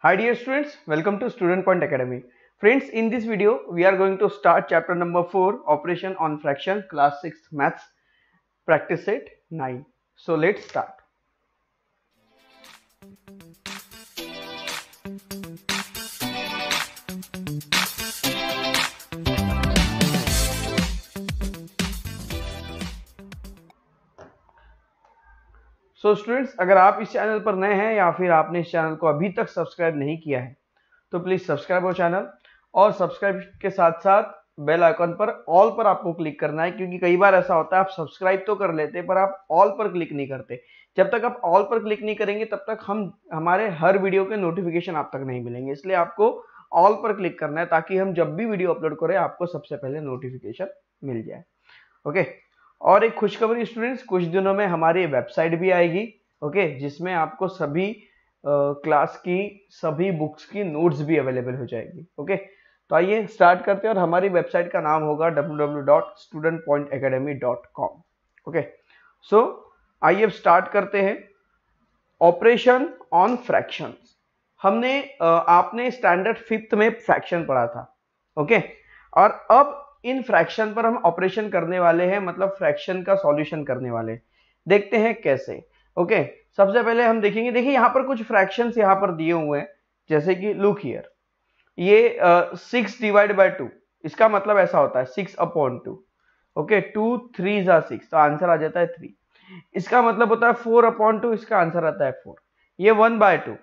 Hi dear students, welcome to Student Point Academy. Friends, in this video, we are going to start chapter number 4, Operation on Fraction, class 6 Maths, practice set 9. So let's start. So so students अगर आप इस channel पर नए हैं या फिर आपने इस चैनल को अभी तक सब्सक्राइब नहीं किया है तो प्लीज़ सब्सक्राइब हो चैनल और सब्सक्राइब के साथ साथ बेल आइकॉन पर ऑल पर आपको क्लिक करना है क्योंकि कई बार ऐसा होता है आप सब्सक्राइब तो कर लेते हैं पर आप ऑल पर क्लिक नहीं करते जब तक आप ऑल पर क्लिक नहीं करेंगे तब तक हम हमारे हर वीडियो के नोटिफिकेशन आप तक नहीं मिलेंगे इसलिए आपको ऑल पर क्लिक करना है ताकि हम जब भी वीडियो अपलोड करें आपको सबसे पहले नोटिफिकेशन मिल जाए ओके और एक खुशखबरी स्टूडेंट्स कुछ दिनों में हमारी वेबसाइट भी आएगी ओके जिसमें आपको सभी क्लास की सभी बुक्स की नोट्स भी अवेलेबल हो जाएगी ओके तो आइए स्टार्ट करते हैं और हमारी वेबसाइट का नाम होगा www.studentpointacademy.com ओके सो आइए अब स्टार्ट करते हैं ऑपरेशन ऑन फ्रैक्शन हमने आपने स्टैंडर्ड फिफ्थ में फ्रैक्शन पढ़ा था ओके और अब इन फ्रैक्शन पर हम ऑपरेशन करने वाले हैं मतलब फ्रैक्शन का सॉल्यूशन करने वाले देखते हैं कैसे ओके सबसे पहले हम देखेंगे देखिए यहाँ पर कुछ फ्रैक्शन यहाँ पर दिए हुए हैं जैसे कि लुक हियर ये सिक्स डिवाइड बाई टू इसका मतलब ऐसा होता है six upon two okay two three जा सिक्स तो आंसर आ जाता है थ्री इसका मतलब होता है फोर अपॉन टू इसका आंसर आता है फोर ये वन बाय टू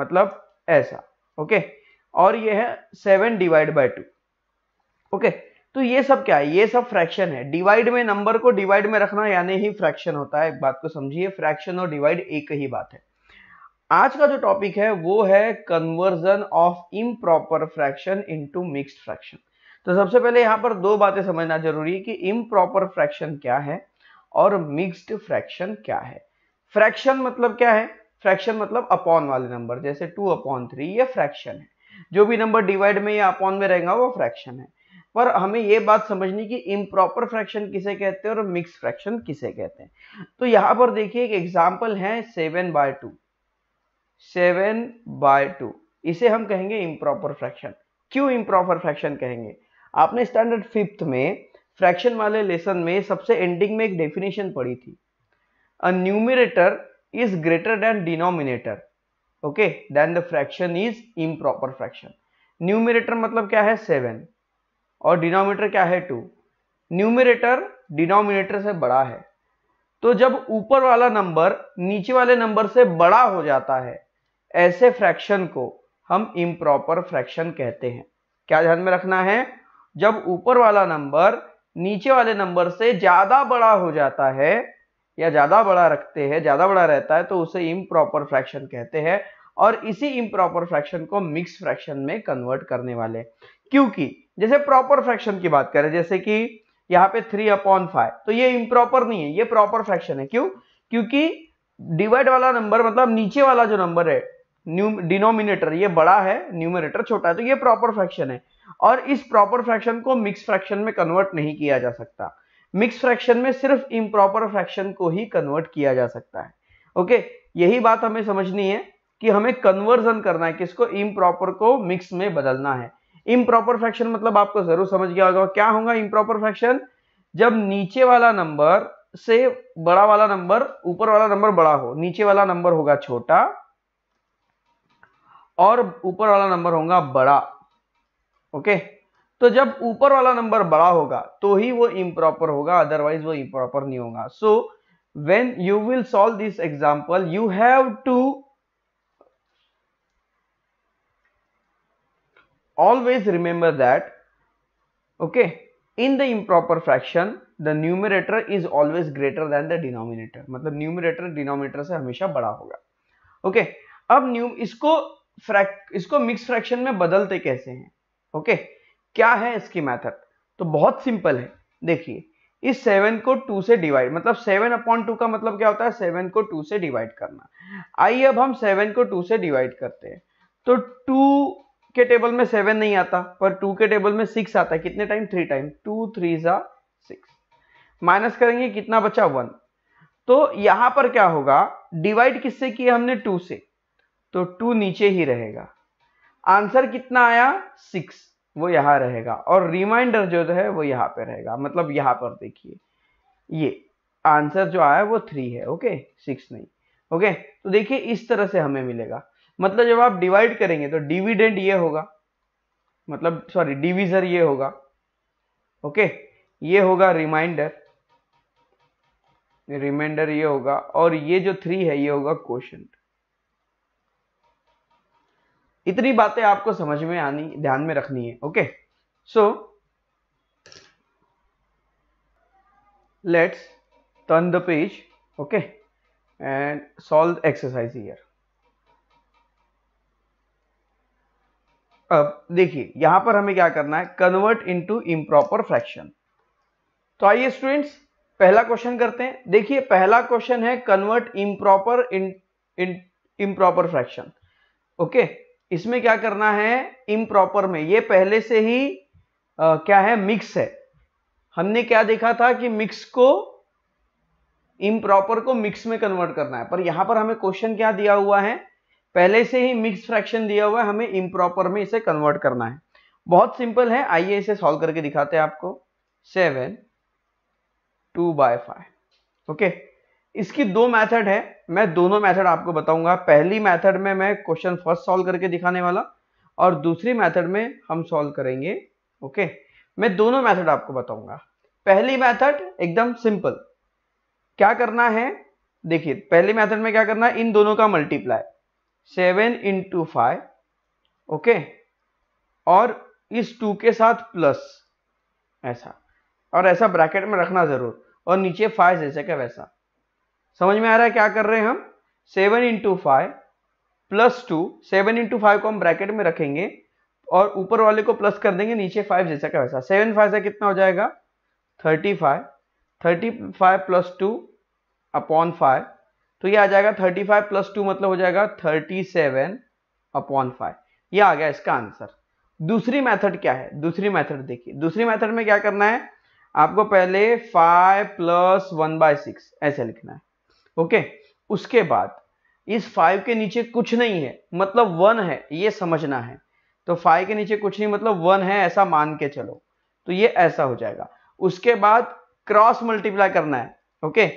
मतलब ऐसा ओके okay? और ये है seven divide by two okay okay? तो ये सब क्या है ये सब फ्रैक्शन है डिवाइड में नंबर को डिवाइड में रखना यानी ही फ्रैक्शन होता है एक बात को समझिए फ्रैक्शन और डिवाइड एक ही बात है आज का जो टॉपिक है वो है conversion of improper fraction into mixed fraction तो सबसे पहले यहां पर दो बातें समझना जरूरी है कि इम्प्रॉपर फ्रैक्शन क्या है और मिक्सड फ्रैक्शन क्या है फ्रैक्शन मतलब क्या है फ्रैक्शन मतलब अपॉन वाले नंबर जैसे टू अपॉन थ्री ये फ्रैक्शन है जो भी नंबर डिवाइड में या अपॉन में रहेगा वो फ्रैक्शन है पर हमें यह बात समझनी कि इम्प्रॉपर फ्रैक्शन किसे कहते हैं और मिक्स फ्रैक्शन किसे कहते हैं तो यहां पर देखिए एक एग्जाम्पल है seven by two seven by two इसे हम कहेंगे इम्प्रॉपर फ्रैक्शन क्यों इम्प्रॉपर फ्रैक्शन कहेंगे आपने स्टैंडर्ड फिफ्थ में फ्रैक्शन वाले लेसन में सबसे एंडिंग में एक डेफिनेशन पढ़ी थी a numerator is greater than denominator okay then the fraction is improper fraction numerator मतलब क्या है सेवन और डिनोमिनेटर क्या है टू न्यूमिनेटर डिनोमिनेटर से बड़ा है तो जब ऊपर वाला नंबर नीचे वाले नंबर से बड़ा हो जाता है ऐसे फ्रैक्शन को हम इम्प्रॉपर फ्रैक्शन कहते हैं क्या ध्यान में रखना है जब ऊपर वाला नंबर नीचे वाले नंबर से ज्यादा बड़ा हो जाता है या ज्यादा बड़ा रखते हैं ज्यादा बड़ा रहता है तो उसे इम्प्रॉपर फ्रैक्शन कहते हैं और इसी इम्प्रॉपर फ्रैक्शन को मिक्स फ्रैक्शन में कन्वर्ट करने वाले क्योंकि जैसे प्रॉपर फ्रैक्शन की बात करें जैसे कि यहाँ पे थ्री अपॉन फाइव तो ये इम्प्रॉपर नहीं है ये प्रॉपर फ्रैक्शन है क्यों क्योंकि डिवाइड वाला नंबर मतलब नीचे वाला जो नंबर है डिनोमिनेटर ये बड़ा है न्यूमिनेटर छोटा है तो ये प्रॉपर फ्रैक्शन है और इस प्रॉपर फ्रैक्शन को मिक्स फ्रैक्शन में कन्वर्ट नहीं किया जा सकता मिक्स फ्रैक्शन में सिर्फ इम्प्रॉपर फ्रैक्शन को ही कन्वर्ट किया जा सकता है ओके यही बात हमें समझनी है कि हमें कन्वर्जन करना है किसको इम्प्रॉपर को मिक्स में बदलना है इम्प्रॉपर फ्रैक्शन मतलब आपको जरूर समझ गया होगा क्या होगा इम्प्रॉपर फ्रैक्शन जब नीचे वाला नंबर से बड़ा वाला नंबर ऊपर वाला नंबर बड़ा हो नीचे वाला नंबर होगा छोटा और ऊपर वाला नंबर होगा बड़ा ओके तो जब ऊपर वाला नंबर बड़ा होगा तो ही वो इम्प्रॉपर होगा अदरवाइज वो इम्प्रॉपर नहीं होगा so when you will solve this example you have to always remember that okay in the improper fraction the numerator is always greater than the denominator मतलब numerator denominator से हमेशा बड़ा होगा okay okay, अब new इसको फ्रैक इसको mix fraction में बदलते कैसे हैं ओके okay, क्या है इसकी मेथड तो बहुत सिंपल है देखिए इस सेवन को टू से डिवाइड मतलब सेवन अपॉन टू का मतलब क्या होता है सेवन को टू से डिवाइड करना आइए अब हम सेवन को टू से डिवाइड करते हैं तो टू के टेबल में सेवन नहीं आता पर टू के टेबल में सिक्स आता है कितने time three time two three ज़ा सिक्स माइनस करेंगे कितना बचा वन तो यहां पर क्या होगा डिवाइड किससे किया हमने टू से तो टू नीचे ही रहेगा आंसर कितना आया सिक्स वो यहां रहेगा और रिमाइंडर जो है वो यहां पे रहेगा मतलब यहां पर देखिए ये आंसर जो आया वो थ्री है ओके सिक्स नहीं ओके तो देखिए इस तरह से हमें मिलेगा मतलब जब आप डिवाइड करेंगे तो डिविडेंड ये होगा मतलब सॉरी डिविजर ये होगा ओके ये होगा रिमाइंडर रिमाइंडर ये होगा और ये जो थ्री है ये होगा क्वेश्चन इतनी बातें आपको समझ में आनी ध्यान में रखनी है okay so let's turn the page okay and solve exercise here अब देखिए यहां पर हमें क्या करना है कन्वर्ट इनटू इम्प्रॉपर फ्रैक्शन तो आइए स्टूडेंट्स पहला क्वेश्चन करते हैं देखिए पहला क्वेश्चन है convert improper in improper fraction okay इसमें क्या करना है इम्प्रॉपर में ये पहले से ही आ, क्या है मिक्स है हमने क्या देखा था कि मिक्स को इम्प्रॉपर को मिक्स में कन्वर्ट करना है पर यहां पर हमें क्वेश्चन क्या दिया हुआ है पहले से ही मिक्स फ्रैक्शन दिया हुआ है हमें इम्प्रॉपर में इसे कन्वर्ट करना है बहुत सिंपल है आइए इसे सॉल्व करके दिखाते हैं आपको seven two by five okay इसकी दो मेथड है मैं दोनों मेथड आपको बताऊंगा पहली मेथड में मैं क्वेश्चन फर्स्ट सॉल्व करके दिखाने वाला और दूसरी मेथड में हम सॉल्व करेंगे ओके मैं दोनों मेथड आपको बताऊंगा पहली मेथड एकदम सिंपल क्या करना है देखिए पहली मेथड में क्या करना है इन दोनों का multiply seven into five okay और इस टू के साथ प्लस ऐसा और ऐसा ब्रैकेट में रखना ज़रूर और नीचे फाइव जैसे का वैसा समझ में आ रहा है क्या कर रहे हैं हम seven into five plus two seven into five को हम ब्रैकेट में रखेंगे और ऊपर वाले को प्लस कर देंगे नीचे फाइव जैसा का वैसा सेवन फाइव से कितना हो जाएगा thirty five thirty five plus two upon five तो ये आ जाएगा थर्टी फाइव प्लस टू मतलब हो जाएगा थर्टी सेवन अपॉन फाइव यह आ गया इसका आंसर दूसरी मेथड क्या है दूसरी मेथड देखिए दूसरी मेथड में क्या करना है आपको पहले five plus one by six ऐसे लिखना है ओके उसके बाद इस 5 के नीचे कुछ नहीं है मतलब वन है ये समझना है तो फाइव के नीचे कुछ नहीं मतलब वन है ऐसा मान के चलो तो ये ऐसा हो जाएगा उसके बाद क्रॉस मल्टीप्लाई करना है okay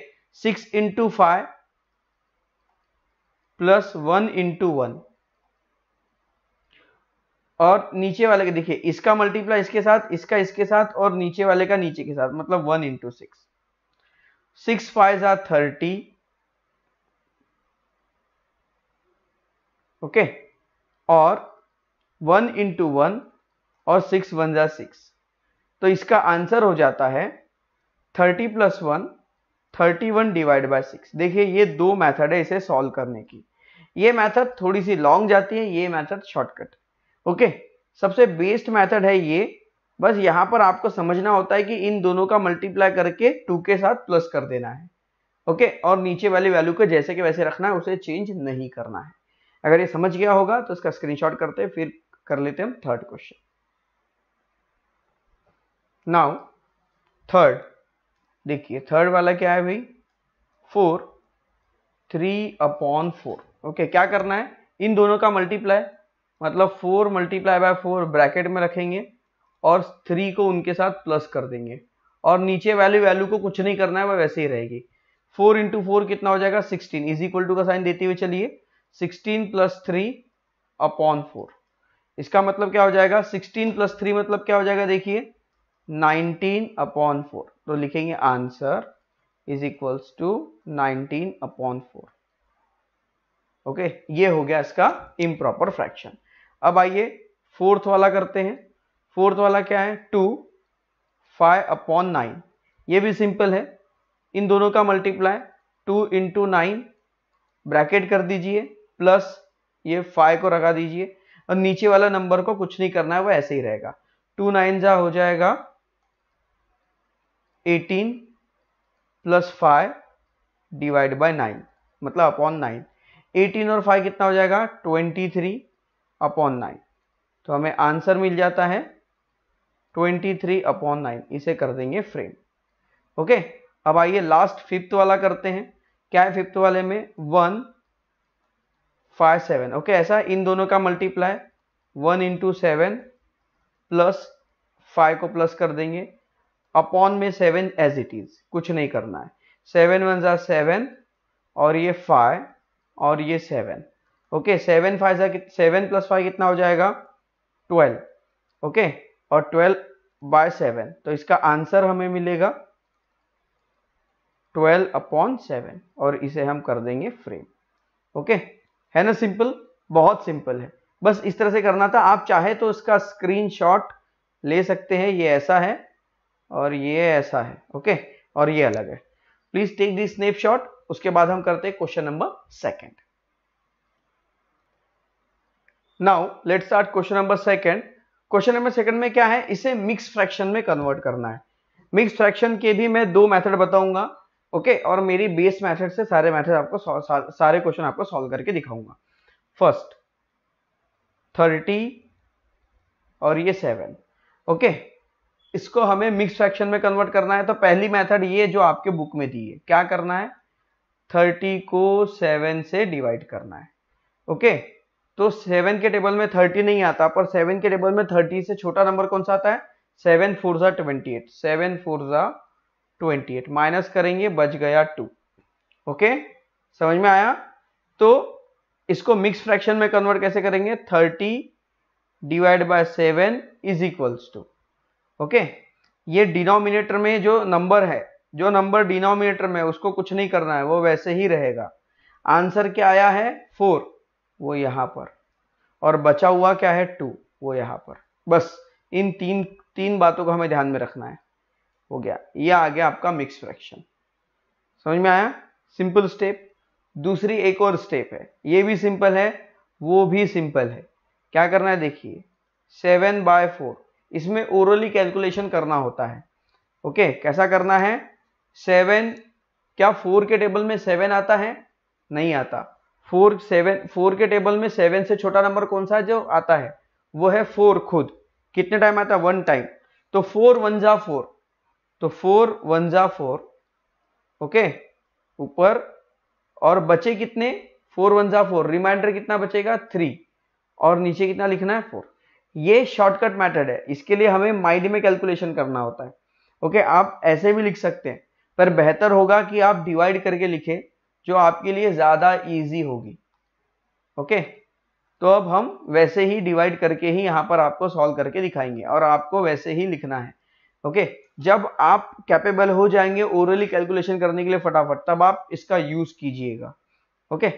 six into five plus one into one और नीचे वाले का देखिए इसका मल्टीप्लाई इसके साथ इसका इसके साथ और नीचे वाले का नीचे के साथ मतलब one into six six five जार थर्टी ओके और वन इंटू वन और सिक्स वन जार सिक्स तो इसका आंसर हो जाता है thirty plus one thirty one divide by six देखिए ये दो मेथड है इसे सॉल्व करने की ये मैथड थोड़ी सी लॉन्ग जाती है ये मैथड शॉर्टकट ओके सबसे बेस्ट मैथड है ये बस यहाँ पर आपको समझना होता है कि इन दोनों का मल्टीप्लाई करके टू के साथ प्लस कर देना है ओके और नीचे वाले वैल्यू को जैसे के वैसे रखना है उसे चेंज नहीं करना है अगर ये समझ गया होगा तो इसका स्क्रीनशॉट करते हैं फिर कर लेते हैं हम थर्ड क्वेश्चन नाउ थर्ड देखिए थर्ड वाला क्या है भाई four three upon four okay क्या करना है इन दोनों का मल्टीप्लाई मतलब four multiply by four bracket में रखेंगे और थ्री को उनके साथ प्लस कर देंगे और नीचे वैल्यू वैल्यू को कुछ नहीं करना है वह वैसे ही रहेगी फोर इंटू फोर कितना हो जाएगा सिक्सटीन इज इक्वल टू का साइन देते हुए चलिए sixteen plus three upon four इसका मतलब क्या हो जाएगा सिक्सटीन प्लस थ्री मतलब क्या हो जाएगा देखिए नाइनटीन अपॉन फोर तो लिखेंगे answer is equals to nineteen upon four okay ये हो गया इसका इम्प्रॉपर फ्रैक्शन अब आइए फोर्थ वाला करते हैं फोर्थ वाला क्या है टू फाइव अपॉन नाइन ये भी सिंपल है इन दोनों का multiply two into nine bracket कर दीजिए प्लस ये फाइव को रखा दीजिए और नीचे वाला नंबर को कुछ नहीं करना है वो ऐसे ही रहेगा टू नाइन जा हो जाएगा eighteen plus five divide by nine मतलब अपॉन नाइन 18 और 5 कितना हो जाएगा 23 थ्री अपॉन नाइन तो हमें आंसर मिल जाता है 23 थ्री अपॉन नाइन इसे कर देंगे फ्रेम ओके अब आइए लास्ट फिफ्थ वाला करते हैं क्या है फिफ्थ वाले में वन फाइव सेवन ओके ऐसा इन दोनों का multiply one into seven plus five को प्लस कर देंगे अपॉन में सेवन एज इट इज कुछ नहीं करना है सेवन वन ज़ा सेवन और ये फाइव और ये seven okay seven five seven plus five कितना हो जाएगा ट्वेल्व ओके और ट्वेल्व बाय सेवन तो इसका आंसर हमें मिलेगा ट्वेल्व अपॉन सेवन और इसे हम कर देंगे फ्रेम ओके है ना सिंपल बहुत सिंपल है बस इस तरह से करना था आप चाहे तो इसका स्क्रीनशॉट ले सकते हैं ये ऐसा है और ये ऐसा है ओके और ये अलग है प्लीज टेक दिस स्नैपशॉट उसके बाद हम करते हैं question number second now let start question number second question number second में क्या है इसे मिक्स फ्रैक्शन में कन्वर्ट करना है मिक्स फ्रैक्शन के भी मैं दो मेथड बताऊंगा ओके और मेरी बेस मैथड से सारे मैथड आपको सारे क्वेश्चन आपको सॉल्व करके दिखाऊंगा फर्स्ट थर्टी और ये सेवन ओके इसको हमें मिक्स फ्रैक्शन में कन्वर्ट करना है तो पहली मेथड ये जो आपके बुक में दी है क्या करना है थर्टी को सेवन से डिवाइड करना है ओके तो सेवन के टेबल में थर्टी नहीं आता पर सेवन के टेबल में थर्टी से छोटा नंबर कौन सा आता है सेवन फोर ज़ा ट्वेंटी एट सेवन फोर ज़ा ट्वेंटी एट माइनस करेंगे बच गया टू ओके समझ में आया तो इसको मिक्स फ्रैक्शन में कन्वर्ट कैसे करेंगे thirty divide by seven is equals to okay ये डिनोमिनेटर में जो नंबर है जो नंबर डिनोमिनेटर में उसको कुछ नहीं करना है वो वैसे ही रहेगा आंसर क्या आया है फोर वो यहाँ पर और बचा हुआ क्या है टू वो यहाँ पर बस इन तीन तीन बातों को हमें ध्यान में रखना है हो गया ये आ गया आपका मिक्स फ्रैक्शन समझ में आया सिंपल स्टेप दूसरी एक और स्टेप है ये भी सिंपल है वो भी सिंपल है क्या करना है देखिए सेवन बाय फोर इसमें ओरली कैलकुलेशन करना होता है ओके कैसा करना है सेवन क्या फोर के टेबल में सेवन आता है नहीं आता फोर सेवन फोर के टेबल में सेवन से छोटा नंबर कौन सा है जो आता है वो है फोर खुद कितने टाइम आता है वन टाइम तो फोर वन जा फोर तो फोर वन जा फोर ओके ऊपर और बचे कितने फोर वन जा फोर रिमाइंडर कितना बचेगा थ्री और नीचे कितना लिखना है फोर ये शॉर्टकट मैथड है इसके लिए हमें माइंड में कैलकुलेशन करना होता है ओके आप ऐसे भी लिख सकते हैं पर बेहतर होगा कि आप डिवाइड करके लिखें जो आपके लिए ज़्यादा ईजी होगी ओके तो अब हम वैसे ही डिवाइड करके ही यहाँ पर आपको सॉल्व करके दिखाएंगे और आपको वैसे ही लिखना है ओके जब आप कैपेबल हो जाएंगे ओरली कैलकुलेशन करने के लिए फटाफट तब आप इसका यूज़ कीजिएगा ओके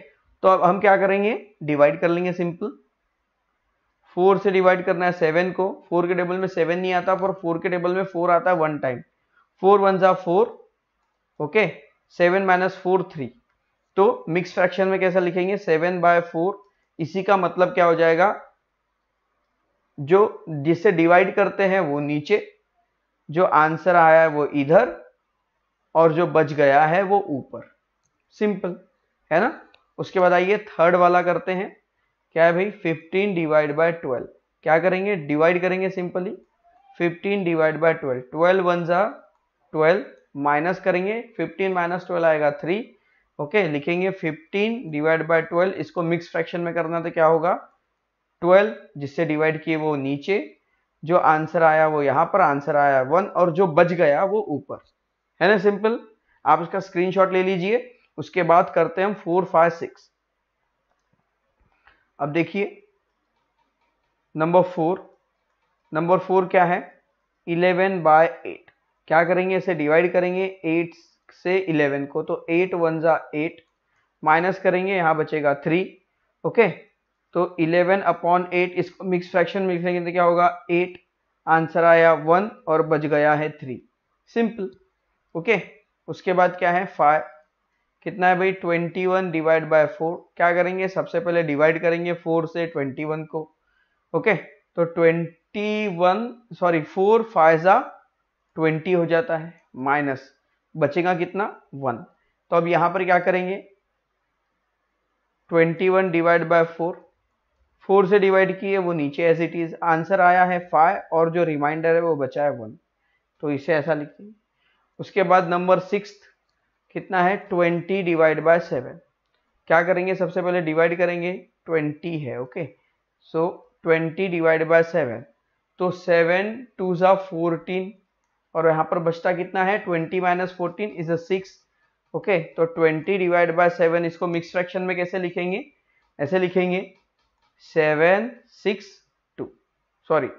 तो अब हम क्या करेंगे डिवाइड कर लेंगे सिंपल फोर से डिवाइड करना है सेवन को फोर के टेबल में सेवन नहीं आता पर फोर के टेबल में फोर आता है वन टाइम फोर वन ज़ा four okay seven minus four three तो मिक्स फ्रैक्शन में कैसा लिखेंगे सेवन बाय फोर इसी का मतलब क्या हो जाएगा जो जिसे डिवाइड करते हैं वो नीचे जो आंसर आया है वो इधर और जो बच गया है वो ऊपर सिंपल है ना उसके बाद आइए थर्ड वाला करते हैं क्या है भाई 15 डिवाइड बाय 12 क्या करेंगे डिवाइड करेंगे सिंपली 15 डिवाइड बाय 12 12 वन जा ट्वेल्व माइनस करेंगे 15 माइनस ट्वेल्व आएगा 3 ओके okay, लिखेंगे 15 डिवाइड बाय 12 इसको मिक्स फ्रैक्शन में करना तो क्या होगा 12 जिससे डिवाइड किए वो नीचे जो आंसर आया वो यहाँ पर आंसर आया वन और जो बच गया वो ऊपर है ना सिंपल आप इसका स्क्रीनशॉट ले लीजिए उसके बाद करते हैं हम फोर फाइव सिक्स अब देखिए नंबर फोर नंबर फोर क्या है इलेवन बाय एट क्या करेंगे इसे डिवाइड करेंगे एट से इलेवन को तो एट वन ज़ा एट माइनस करेंगे यहाँ बचेगा थ्री ओके तो इलेवन अपॉन एट इसको मिक्स फ्रैक्शन मिक्स तो क्या होगा एट आंसर आया वन और बच गया है थ्री सिंपल ओके उसके बाद क्या है फाइव कितना है भाई twenty one divide by four क्या करेंगे सबसे पहले डिवाइड करेंगे फोर से ट्वेंटी वन को ओके तो ट्वेंटी वन सॉरी फोर फाइजा ट्वेंटी हो जाता है माइनस बचेगा कितना वन तो अब यहां पर क्या करेंगे twenty one divide by four four से डिवाइड किए वो नीचे एज इट इज आंसर आया है फाइव और जो रिमाइंडर है वो बचा है वन तो इसे ऐसा लिखिए उसके बाद नंबर सिक्स कितना है ट्वेंटी डिवाइड बाय सेवन क्या करेंगे सबसे पहले डिवाइड करेंगे ट्वेंटी है okay so twenty divide by seven तो सेवन टू ज़ा फोर्टीन और यहां पर बचता कितना है twenty minus fourteen is a six okay तो ट्वेंटी डिवाइड बाय सेवन इसको मिक्स फ्रैक्शन में कैसे लिखेंगे ऐसे लिखेंगे seven six two sorry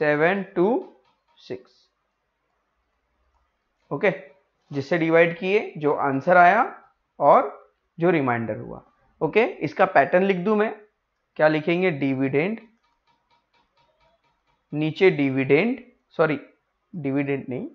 seven two six okay जिससे डिवाइड किए जो आंसर आया और जो रिमाइंडर हुआ ओके इसका पैटर्न लिख दूं मैं क्या लिखेंगे डिविडेंड नीचे डिविडेंड सॉरी डिविडेंड नहीं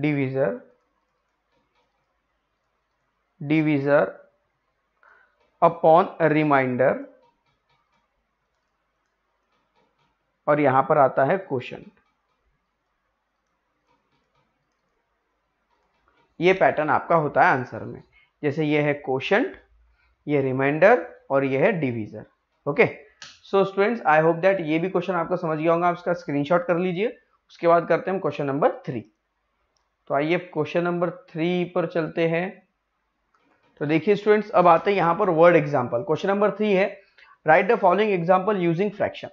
डिविजर डिविजर अपॉन रिमाइंडर और यहां पर आता है क्वेश्चन ये पैटर्न आपका होता है आंसर में जैसे ये है क्वेश्चन ये रिमाइंडर और ये है divisor okay so students I hope that ये भी क्वेश्चन आपको समझ गया होगा आप इसका स्क्रीनशॉट कर लीजिए उसके बाद करते हैं हम क्वेश्चन नंबर थ्री तो आइए क्वेश्चन नंबर थ्री पर चलते हैं तो देखिए स्टूडेंट्स अब आते हैं यहां पर word example question number three है write the following example using fraction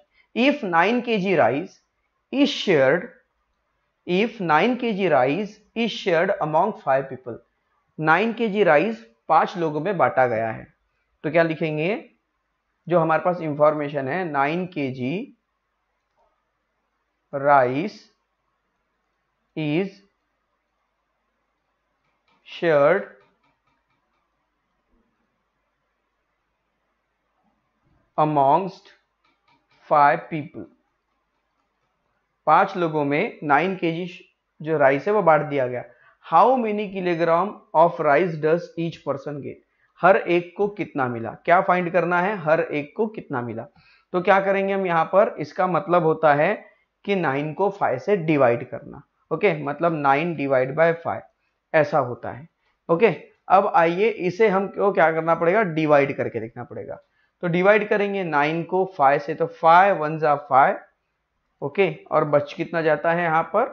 if nine K ji rice is shared if nine K ji rice is shared among five people nine K G rice पांच लोगों में बांटा गया है तो क्या लिखेंगे जो हमारे पास इंफॉर्मेशन है nine K ji rice is shared amongst five people पांच लोगों में नाइन के जो राइस है वो बांट दिया गया how many kilogram of rice does each person get हर एक को कितना मिला क्या फाइंड करना है हर एक को कितना मिला तो क्या करेंगे हम यहां पर इसका मतलब होता है कि नाइन को फाइव से डिवाइड करना ओके okay? मतलब नाइन डिवाइड बाय फाइव ऐसा होता है ओके अब आइए इसे हम क्यों क्या करना पड़ेगा डिवाइड करके देखना पड़ेगा तो डिवाइड करेंगे नाइन को फाइव से तो फाइव वन जा फाइव ओके और बच कितना जाता है यहाँ पर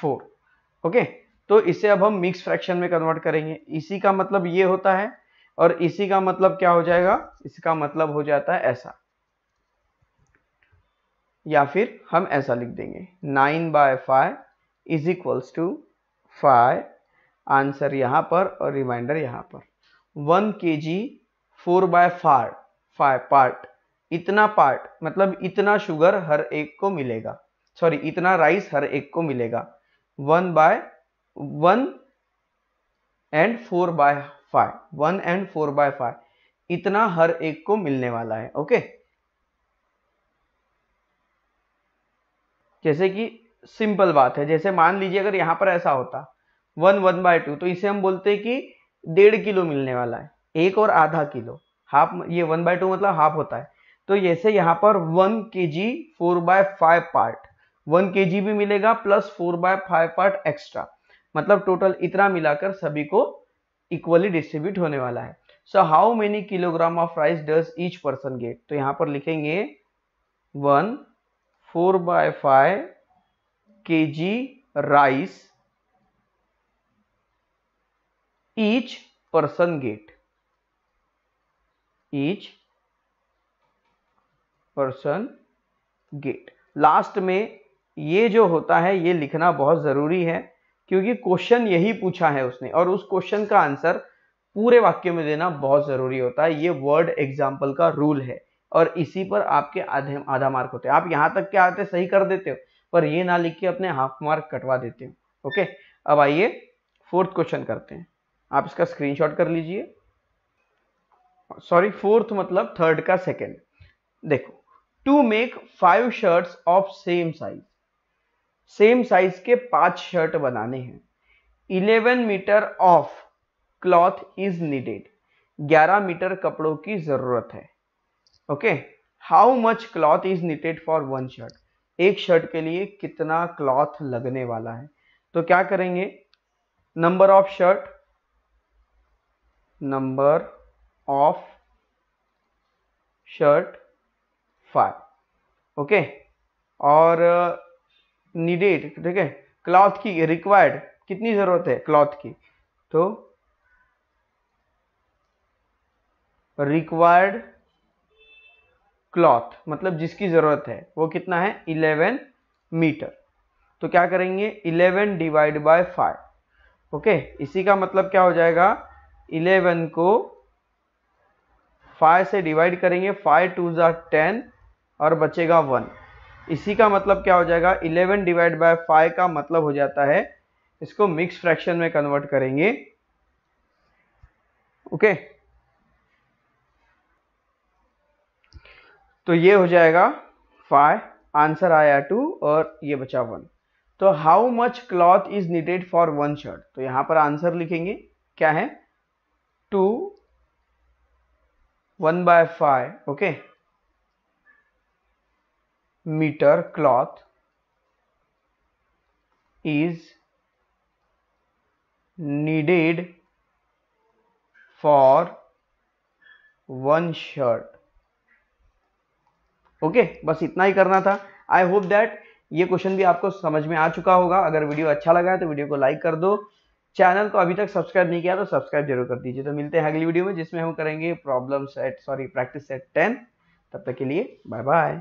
फोर ओके तो इसे अब हम मिक्स फ्रैक्शन में कन्वर्ट करेंगे इसी का मतलब ये होता है और इसी का मतलब क्या हो जाएगा इसका मतलब हो जाता है ऐसा या फिर हम ऐसा लिख देंगे nine by five is equals to five answer यहाँ पर और रिमाइंडर यहाँ पर one k g four by four five part इतना पार्ट मतलब इतना शुगर हर एक को मिलेगा सॉरी इतना राइस हर एक को मिलेगा one by one and four by five one and four by five इतना हर एक को मिलने वाला है ओके जैसे कि सिंपल बात है जैसे मान लीजिए अगर यहां पर ऐसा होता वन वन बाय टू तो इसे हम बोलते हैं कि डेढ़ किलो मिलने वाला है एक और आधा किलो हाफ ये वन बाय टू मतलब हाफ होता है तो जैसे यहाँ पर one k g four by five part one k g भी मिलेगा plus four by five part extra मतलब टोटल इतना मिलाकर सभी को इक्वली डिस्ट्रीब्यूट होने वाला है so how many kilogram of rice does each person get तो यहाँ पर लिखेंगे one four by five k ji rice each person gate each person gate last में ये जो होता है ये लिखना बहुत ज़रूरी है क्योंकि क्वेश्चन यही पूछा है उसने और उस क्वेश्चन का आंसर पूरे वाक्य में देना बहुत ज़रूरी होता है ये वर्ड एग्जाम्पल का रूल है और इसी पर आपके आधे आधा मार्क होते हैं आप यहां तक के आते सही कर देते हो पर ये ना लिख के अपने हाफ मार्क कटवा देते हो ओके अब आइए फोर्थ क्वेश्चन करते हैं आप इसका स्क्रीनशॉट कर लीजिए सॉरी फोर्थ मतलब थर्ड का सेकेंड देखो to make five shirts of same size same size के पांच शर्ट बनाने हैं eleven metre of cloth is needed ग्यारह मीटर कपड़ों की जरूरत है okay how much cloth is needed for one shirt एक शर्ट के लिए कितना क्लॉथ लगने वाला है तो क्या करेंगे number of shirt number of shirt five okay और needed ठीक है क्लॉथ की रिक्वायर्ड कितनी ज़रूरत है क्लॉथ की तो रिक्वायर्ड क्लॉथ मतलब जिसकी ज़रूरत है वो कितना है 11 मीटर तो क्या करेंगे 11 डिवाइड बाय 5 ओके इसी का मतलब क्या हो जाएगा इलेवन को फाइव से डिवाइड करेंगे फाइव टू ज़ा टेन और बचेगा वन इसी का मतलब क्या हो जाएगा इलेवन डिवाइड बाय फाइव का मतलब हो जाता है इसको मिक्स फ्रैक्शन में कन्वर्ट करेंगे ओके तो ये हो जाएगा फाइव आंसर आया टू और ये बचा वन तो how much cloth is needed for one shirt तो यहां पर आंसर लिखेंगे क्या है to 1 by 5 okay meter cloth is needed for one shirt okay okay, बस इतना ही करना था आई होप दैट ये क्वेश्चन भी आपको समझ में आ चुका होगा अगर वीडियो अच्छा लगा है तो वीडियो को लाइक कर दो चैनल को अभी तक सब्सक्राइब नहीं किया तो सब्सक्राइब जरूर कर दीजिए तो मिलते हैं अगली वीडियो में जिसमें हम करेंगे problem set sorry practice set ten तब तक के लिए बाय बाय